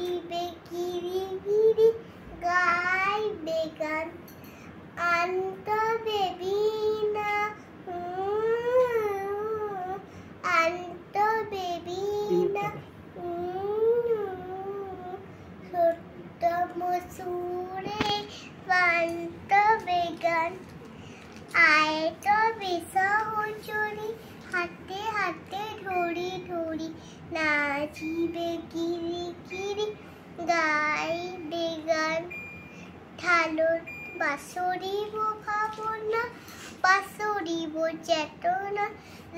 She bekiri biri guy began anta bebina anta bebina sutta musure vanta began aito bisa hochuri hatte hatte dhori dhori nachibe ki গাই বেগান ঠালুর বাসরিব না বাসরিব চেতনা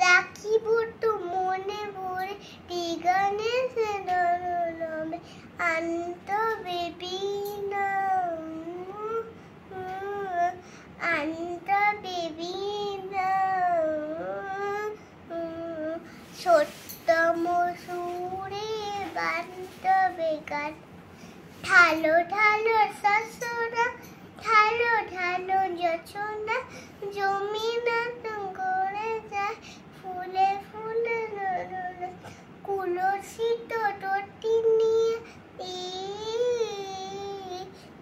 রাখিব তো মনে ভরে বেগানে সেনরমে আন্ত বেবিন আন্ত বেবি ছোট গান ঢালো ঠালো শাশুরা ঢালো ঠালো যচনা না গড়ে যায় ফুলে ফুলে কুলসিত টটি নিয়ে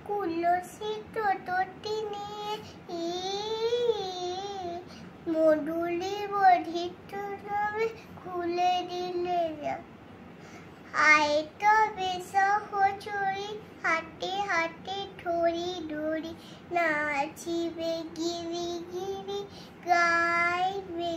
কুলসিত টটি নিয়ে आए तो बेसो हो चोरी हाटे हाटे ठोरी डोरी नाची बेगी गिरी गाय वे